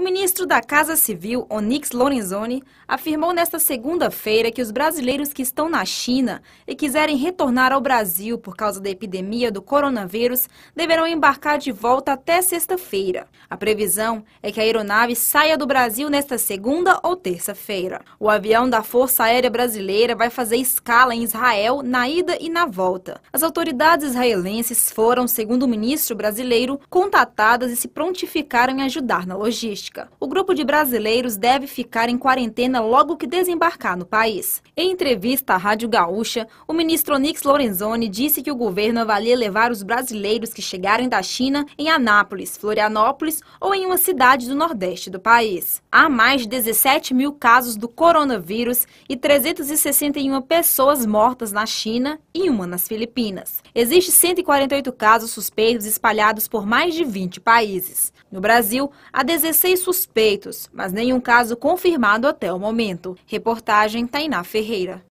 O ministro da Casa Civil, Onyx Lorenzoni, afirmou nesta segunda-feira que os brasileiros que estão na China e quiserem retornar ao Brasil por causa da epidemia do coronavírus deverão embarcar de volta até sexta-feira. A previsão é que a aeronave saia do Brasil nesta segunda ou terça-feira. O avião da Força Aérea Brasileira vai fazer escala em Israel na ida e na volta. As autoridades israelenses foram, segundo o ministro brasileiro, contatadas e se prontificaram em ajudar na logística. O grupo de brasileiros deve ficar em quarentena logo que desembarcar no país. Em entrevista à Rádio Gaúcha, o ministro Onix Lorenzoni disse que o governo avalia levar os brasileiros que chegarem da China em Anápolis, Florianópolis ou em uma cidade do Nordeste do país. Há mais de 17 mil casos do coronavírus e 361 pessoas mortas na China e uma nas Filipinas. Existem 148 casos suspeitos espalhados por mais de 20 países. No Brasil, há 16 suspeitos, mas nenhum caso confirmado até o momento. Reportagem Tainá Ferreira.